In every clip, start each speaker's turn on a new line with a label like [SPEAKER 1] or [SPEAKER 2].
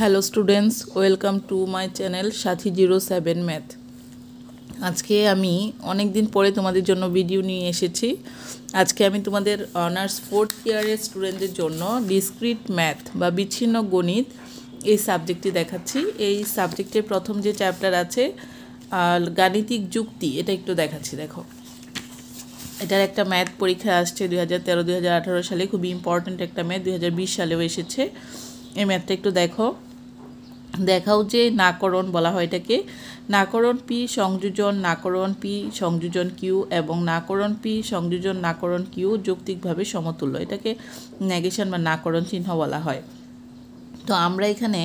[SPEAKER 1] Hello students welcome to my channel Sathi zero seven math আজকে আমি অনেক দিন পরে তোমাদের জন্য ভিডিও নিয়ে এসেছি আজকে আমি তোমাদের অনার্স ফোর্থ ইয়ারের স্টুডেন্টদের জন্য ডিসক্রিট ম্যাথ বা বিচ্ছিন্ন গণিত এই সাবজেক্টটি দেখাচ্ছি এই সাবজেক্টের প্রথম যে চ্যাপ্টার আছে গাণিতিক যুক্তি এটা একটু দেখাচ্ছি দেখো এটার একটা ম্যাথ পরীক্ষা আসছে দু হাজার তেরো দুই সালে খুবই ইম্পর্ট্যান্ট একটা ম্যাথ দুই সালেও এসেছে এই ম্যাথটা একটু দেখো দেখাও যে নাকরণ বলা হয় এটাকে নাকরণ পি সংযোজন নাকরণ পি সংযোজন কিউ এবং নাকরণ পি সংযোজন নাকরণ কিউ যৌক্তিকভাবে সমতুল্য এটাকে নেগেশন বা নাকরণ চিহ্ন বলা হয় তো আমরা এখানে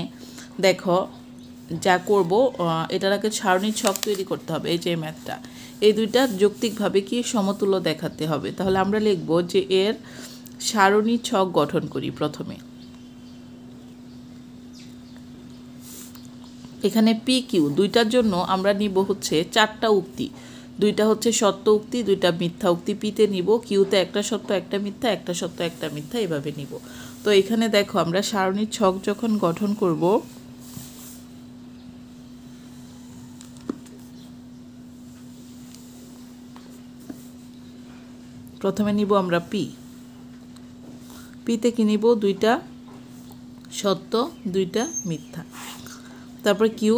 [SPEAKER 1] দেখো যা করব এটার আগে সারণীর ছক তৈরি করতে হবে এই যে ম্যাথটা এই দুইটা যৌক্তিকভাবে কি সমতুল্য দেখাতে হবে তাহলে আমরা লিখব যে এর সারণী ছক গঠন করি প্রথমে এখানে পি কিউ দুইটার জন্য আমরা নিব হচ্ছে চারটা উক্তি দুইটা হচ্ছে সত্য উক্তি দুইটা মিথ্যা উক্তি পিতে নিব কিউতে একটা সত্য একটা মিথ্যা একটা সত্য একটা মিথ্যা এভাবে নিব তো এখানে দেখো আমরা সারণীর ছক যখন গঠন করব প্রথমে নিব আমরা পি পিতে কি নিব দুইটা সত্য দুইটা মিথ্যা তারপর কিউ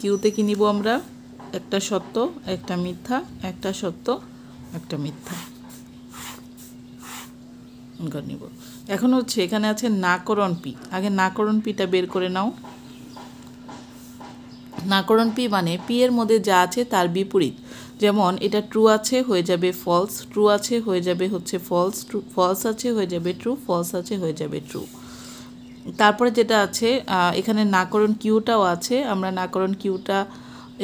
[SPEAKER 1] কিউতে কি নিব আমরা একটা সত্য একটা মিথ্যা একটা সত্য একটা মিথ্যা নিব এখন হচ্ছে এখানে আছে নাকরণ পি আগে নাকরণ পিটা বের করে নাও নাকরণ পি মানে পি এর মধ্যে যা আছে তার বিপরীত যেমন এটা ট্রু আছে হয়ে যাবে ফলস ট্রু আছে হয়ে যাবে হচ্ছে ফলস ট্রু ফলস আছে হয়ে যাবে ট্রু ফলস আছে হয়ে যাবে ট্রু তারপরে যেটা আছে এখানে নাকরণ কিউটাও আছে আমরা নাকরণ কিউটা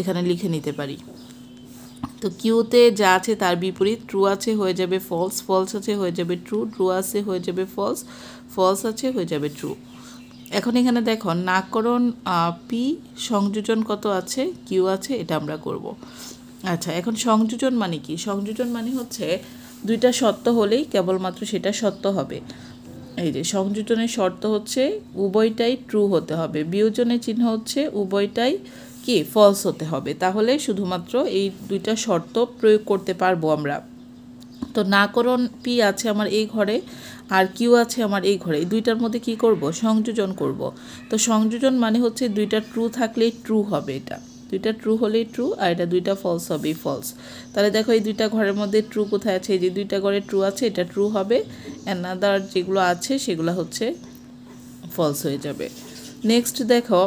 [SPEAKER 1] এখানে লিখে নিতে পারি তো কিউতে যা আছে তার বিপরীত ট্রু আছে হয়ে যাবে ফলস ফলস আছে হয়ে যাবে ট্রু ট্রু আছে হয়ে যাবে ফলস ফলস আছে হয়ে যাবে ট্রু এখন এখানে দেখো নাকরণ পি সংযোজন কত আছে কিউ আছে এটা আমরা করব আচ্ছা এখন সংযোজন মানে কি সংযোজন মানে হচ্ছে দুইটা সত্য হলেই কেবলমাত্র সেটা সত্য হবে এই যে সংযোজনের শর্ত হচ্ছে উভয়টাই ট্রু হতে হবে বিয়োজনের চিহ্ন হচ্ছে উভয়টাই কি ফলস হতে হবে তাহলে শুধুমাত্র এই দুইটা শর্ত প্রয়োগ করতে পারবো আমরা তো নাকরণ পি আছে আমার এই ঘরে আর কিউ আছে আমার এই ঘরে এই দুইটার মধ্যে কি করব সংযোজন করব তো সংযোজন মানে হচ্ছে দুইটা ট্রু থাকলে ট্রু হবে এটা দুইটা ট্রু হলেই ট্রু আর এটা দুইটা ফলস হবেই ফলস তাহলে দেখো এই দুইটা ঘরের মধ্যে ট্রু কোথায় আছে এই যে দুইটা ঘরে ট্রু আছে এটা ট্রু হবে অ্যানাদার যেগুলো আছে সেগুলো হচ্ছে ফলস হয়ে যাবে নেক্সট দেখো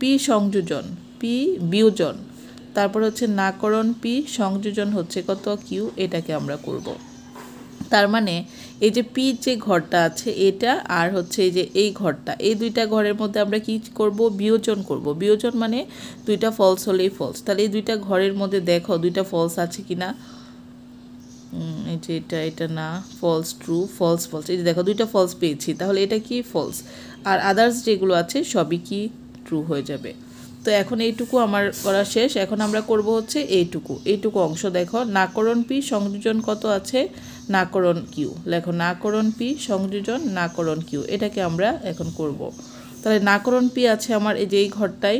[SPEAKER 1] পি সংযোজন পি বিয়োজন তারপর হচ্ছে নাকরণ পি সংযোজন হচ্ছে কত কিউ এটাকে আমরা করবো তার মানে এই যে পি যে ঘরটা আছে এটা আর হচ্ছে এই যে এই ঘরটা এই দুইটা ঘরের মধ্যে আমরা কি করব বিয়োজন করব বিয়োজন মানে দুইটা ফলস হলেই ফলস তাহলে এই দুইটা ঘরের মধ্যে দেখো দুইটা ফলস আছে কি না এই যে এটা এটা না ফলস ট্রু ফলস ফলস এই যে দেখো দুইটা ফলস পেয়েছি তাহলে এটা কি ফলস আর আদার্স যেগুলো আছে সবই কি ট্রু হয়ে যাবে তো এখন এইটুকু আমার করা শেষ এখন আমরা করব হচ্ছে এইটুকু এইটুকু অংশ দেখো নাকরণ পি সংযোজন কত আছে নাকরণ কিউ লেখো নাকরণ পি সংযোজন নাকরণ কিউ এটাকে আমরা এখন করব। তাহলে নাকরণ পি আছে আমার এই যে এই ঘরটাই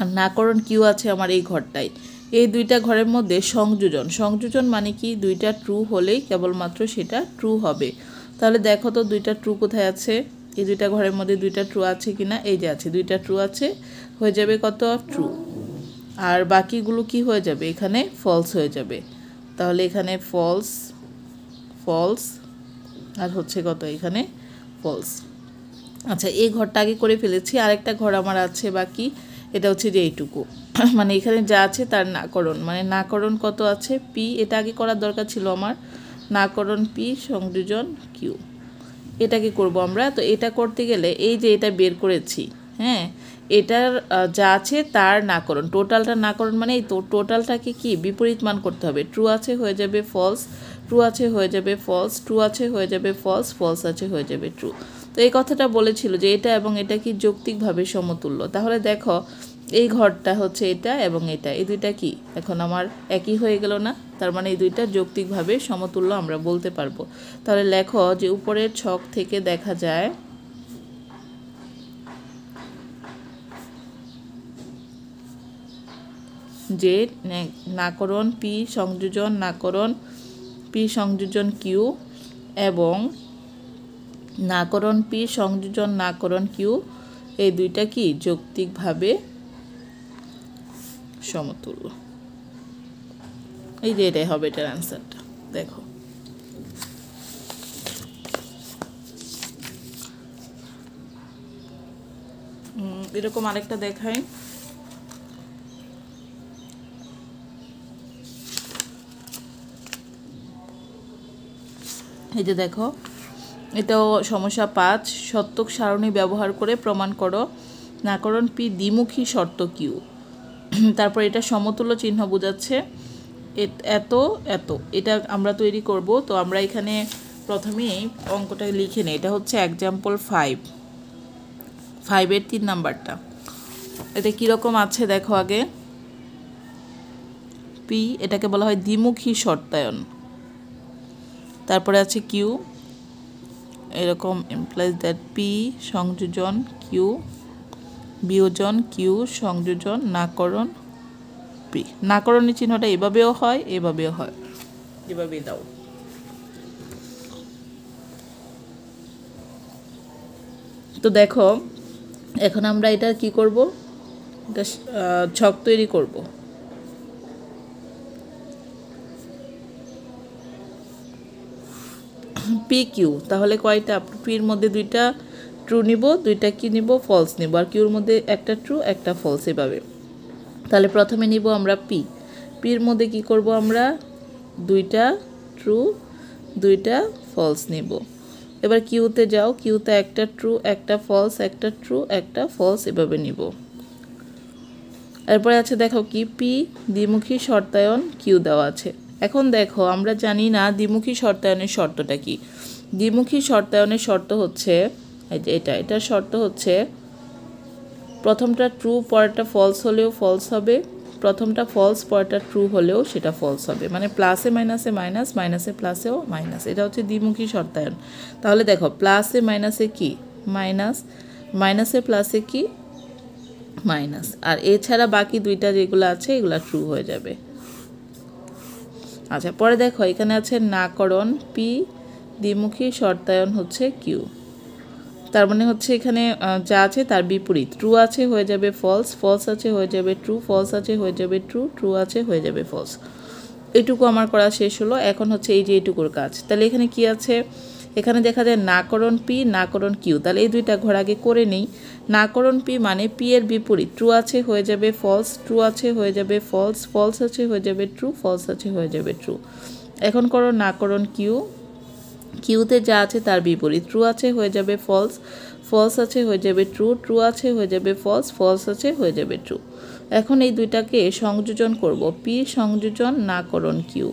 [SPEAKER 1] আর নাকরণ কিউ আছে আমার এই ঘরটাই এই দুইটা ঘরের মধ্যে সংযোজন সংযোজন মানে কি দুইটা ট্রু হলেই কেবলমাত্র সেটা ট্রু হবে তাহলে দেখো তো দুইটা ট্রু কোথায় আছে এই দুইটা ঘরের মধ্যে দুইটা ট্রু আছে কি না এই যে আছে দুইটা ট্রু আছে হয়ে যাবে কত ট্রু আর বাকিগুলো কি হয়ে যাবে এখানে ফলস হয়ে যাবে তাহলে এখানে ফলস ফলস আর হচ্ছে কত এখানে ফলস আচ্ছা এই ঘরটা আগে করে ফেলেছি আরেকটা ঘর আমার আছে বাকি এটা হচ্ছে যে এইটুকু মানে এখানে যা আছে তার নাকরণ মানে নাকরণ কত আছে পি এটা আগে করার দরকার ছিল আমার নাকরণ পি সংযোজন কিউ এটাকে করব আমরা তো এটা করতে গেলে এই যে এটা বের করেছি হ্যাঁ এটার যা আছে তার নাকরণ টোটালটা নাকরণ মানে এই তো টোটালটাকে কি বিপরীত মান করতে হবে ট্রু আছে হয়ে যাবে ফলস ট্রু আছে হয়ে যাবে ফলস ট্রু আছে হয়ে যাবে ফলস ফলস আছে হয়ে যাবে ট্রু তো এই কথাটা বলেছিল যে এটা এবং এটা কি যৌক্তিকভাবে সমতুল্য তাহলে দেখো এই ঘরটা হচ্ছে এটা এবং এটা এই দুইটা কি এখন আমার একই হয়ে গেল না তার মানে এই দুইটা যৌক্তিকভাবে সমতুল্য আমরা বলতে পারবো তাহলে লেখো যে উপরের ছক থেকে দেখা যায় যে নাকরণ পি সংযোজন নাকরণ পি সংযোজন কিউ এবং নাকরণ পি সংযোজন নাকরণ কিউ এই দুইটা কি যৌক্তিকভাবে সমতুল্য এই যে এটাই হবে এটার অ্যান্সারটা দেখো এরকম আরেকটা দেখায় এই যে দেখো এটাও সমস্যা পাঁচ সত্যক সারণী ব্যবহার করে প্রমাণ করো নাকরণ পি দ্বিমুখী শর্ত কিউ তারপর এটা সমতুল্য চিহ্ন বোঝাচ্ছে এত এত এটা আমরা তৈরি করব তো আমরা এখানে প্রথমেই অঙ্কটা লিখে নিই এটা হচ্ছে এক্সাম্পল ফাইভ ফাইভের তিন নাম্বারটা এটা কীরকম আছে দেখো আগে পি এটাকে বলা হয় দ্বিমুখী শর্তায়ন তারপরে আছে কিউ এরকম এমপ্লয়েজ দ্যাট পি সংযোজন কিউ বিয়োজন কিউ সংযোজন নাকরণ পি নাকরণের চিহ্নটা এভাবেও হয় এভাবেও হয় এভাবেই দাও তো দেখো এখন আমরা এটা কি করব এটা ছক তৈরি করব পি কিউ তাহলে কয়টা পির মধ্যে দুইটা ট্রু নিব দুইটা কি নিব ফলস নিব আর কিউর মধ্যে একটা ট্রু একটা ফলস এভাবে তাহলে প্রথমে নিব আমরা পি পির মধ্যে কি করব আমরা দুইটা ট্রু দুইটা ফলস নিব এবার কিউতে যাও কিউতে একটা ট্রু একটা ফলস একটা ট্রু একটা ফলস এভাবে নিব এরপরে আছে দেখো কি পি দ্বিমুখী শর্তায়ন কিউ দেওয়া আছে এখন দেখো আমরা জানি না দ্বিমুখী শর্তায়নের শর্তটা কি দ্বিমুখী শর্তায়নের শর্ত হচ্ছে এটা এটার শর্ত হচ্ছে প্রথমটা ট্রু পরেরটা ফলস হলেও ফলস হবে প্রথমটা ফলস পরেরটা ট্রু হলেও সেটা ফলস হবে মানে প্লাসে মাইনাসে মাইনাস মাইনাসে প্লাসেও মাইনাস এটা হচ্ছে দ্বিমুখী শর্তায়ন তাহলে দেখো প্লাসে মাইনাসে কি মাইনাস মাইনাসে প্লাসে কি মাইনাস আর এছাড়া বাকি দুইটা যেগুলো আছে এগুলো ট্রু হয়ে যাবে আচ্ছা পরে দেখো এখানে আছে নাকরণ পি দ্বিমুখী শর্তায়ন হচ্ছে কিউ তার মানে হচ্ছে এখানে যা আছে তার বিপরীত ট্রু আছে হয়ে যাবে ফলস ফলস আছে হয়ে যাবে ট্রু ফলস আছে হয়ে যাবে ট্রু ট্রু আছে হয়ে যাবে ফলস এটুকু আমার করা শেষ হলো এখন হচ্ছে এই যে এটুকুর কাজ তাহলে এখানে কি আছে এখানে দেখা যায় নাকরণ পি নাকরণ কিউ তাহলে এই দুইটা ঘর আগে করে নেই নাকরণ পি মানে পি এর বিপরীত ট্রু আছে হয়ে যাবে ফলস ট্রু আছে হয়ে যাবে ফলস ফলস আছে হয়ে যাবে ট্রু ফলস আছে হয়ে যাবে ট্রু এখন করো নাকরণ কিউ কিউতে যা আছে তার বিপরীত ট্রু আছে হয়ে যাবে ফলস ফলস আছে হয়ে যাবে ট্রু ট্রু আছে হয়ে যাবে ফলস ফলস আছে হয়ে যাবে ট্রু এখন এই দুইটাকে সংযোজন করব পি সংযোজন নাকরণ কিউ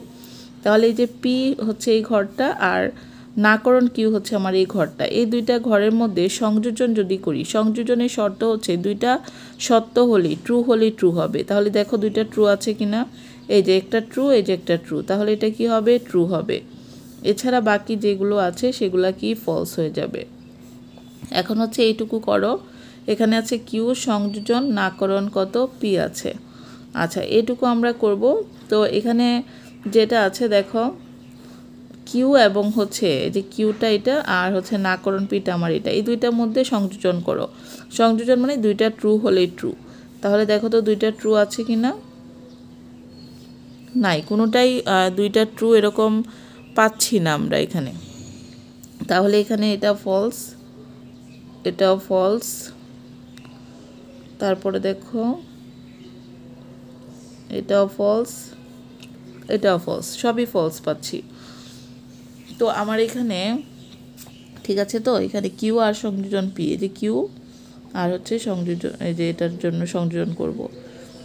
[SPEAKER 1] তাহলে এই যে পি হচ্ছে এই ঘরটা আর নাকরণ কিউ হচ্ছে আমার এই ঘরটা এই দুইটা ঘরের মধ্যে সংযোজন যদি করি সংযোজনের শর্ত হচ্ছে দুইটা সত্য হলেই ট্রু হলেই ট্রু হবে তাহলে দেখো দুইটা ট্রু আছে কি না এই যে একটা ট্রু এই যে একটা ট্রু তাহলে এটা কি হবে ট্রু হবে এছাড়া বাকি যেগুলো আছে সেগুলো কি ফলস হয়ে যাবে এখন হচ্ছে এইটুকু করো এখানে আছে কিউ সংযোজন নাকরণ কত পি আছে আচ্ছা এটুকু আমরা করব তো এখানে যেটা আছে দেখো কিউ এবং হচ্ছে যে কিউটা এটা আর হচ্ছে নাকরণ পিট আমার এটা এই দুইটার মধ্যে সংযোজন করো সংযোজন মানে দুইটা ট্রু হলেই ট্রু তাহলে দেখো তো দুইটা ট্রু আছে কি না নাই কোনোটাই দুইটা ট্রু এরকম পাচ্ছি না আমরা এখানে তাহলে এখানে এটা ফলস এটাও ফলস তারপরে দেখো এটাও ফলস এটাও ফলস সবই ফলস পাচ্ছি তো আমার এখানে ঠিক আছে তো এখানে কিউ আর সংযোজন পি এই যে কিউ আর হচ্ছে সংযোজন এই যে এটার জন্য সংযোজন করব।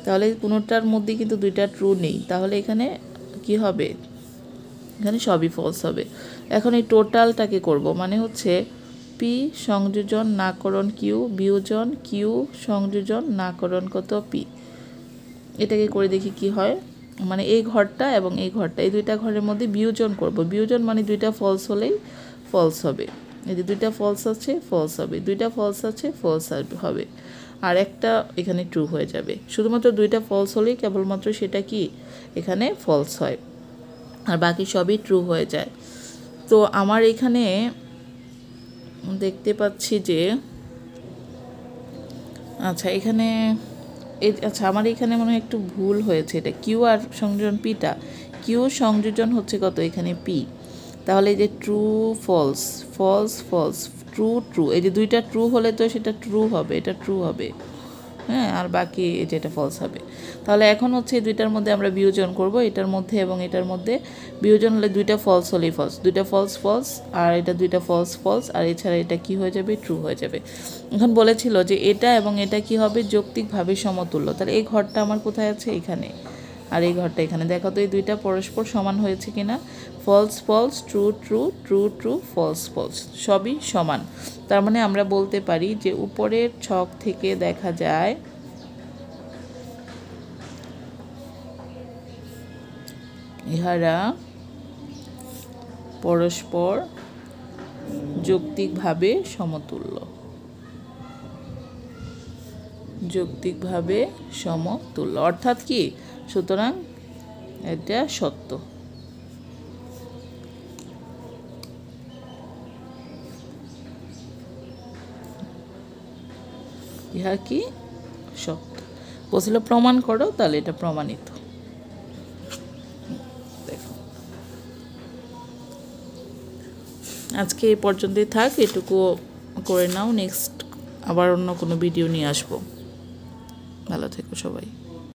[SPEAKER 1] তাহলে পুনরটার মধ্যে কিন্তু দুইটা ট্রু নেই তাহলে এখানে কি হবে এখানে সবই ফলস হবে এখন এই টোটালটাকে করব মানে হচ্ছে পি সংযোজন নাকরণ কিউ বিয়োজন কিউ সংযোজন নাকরণ কত পি এটাকে করে দেখি কি হয় মানে এই ঘরটা এবং এই ঘরটা এই দুইটা ঘরের মধ্যে বিয়োজন করব বিয়োজন মানে দুইটা ফলস হলেই ফলস হবে এই যে দুইটা ফলস আছে ফলস হবে দুইটা ফলস আছে ফলস হবে আর একটা এখানে ট্রু হয়ে যাবে শুধুমাত্র দুইটা ফলস হলেই কেবলমাত্র সেটা কি এখানে ফলস হয় আর বাকি সবই ট্রু হয়ে যায় তো আমার এখানে দেখতে পাচ্ছি যে আচ্ছা এখানে আচ্ছা আমার এখানে মনে হয় একটু ভুল হয়েছে এটা কিউ আর সংযোজন পিটা কিউ সংযোজন হচ্ছে কত এখানে পি তাহলে এই যে true false false false true true এই যে দুইটা ট্রু হলে তো সেটা ট্রু হবে এটা ট্রু হবে হ্যাঁ আর বাকি এটা এটা ফলস হবে তাহলে এখন হচ্ছে দুইটার মধ্যে আমরা বিয়োজন করব এটার মধ্যে এবং এটার মধ্যে বিয়োজন হলে দুইটা ফলস হলেই ফলস দুইটা ফলস ফলস আর এটা দুইটা ফলস ফলস আর এছাড়া এটা কি হয়ে যাবে ট্রু হয়ে যাবে এখন বলেছিল যে এটা এবং এটা কি হবে যৌক্তিকভাবে সমতুল্য তাহলে এই ঘরটা আমার কোথায় আছে এখানে আর এই ঘরটা এখানে দেখো তো এই দুইটা পরস্পর সমান হয়েছে কিনা false false true true true true false false সবই সমান তার মানে আমরা বলতে পারি যে উপরের ছক থেকে দেখা যায় ইহারা পরস্পর যৌক্তিকভাবে সমতুল্য যৌক্তিকভাবে সমতুল্য অর্থাৎ কি সুতরাং এটা সত্য ইহা কি সত্য বলছিল প্রমাণ করো তাহলে এটা প্রমাণিত দেখো আজকে এ পর্যন্তই থাক এটুকু করে নাও নেক্সট আবার অন্য কোনো ভিডিও নিয়ে আসবো ভালো থেকো সবাই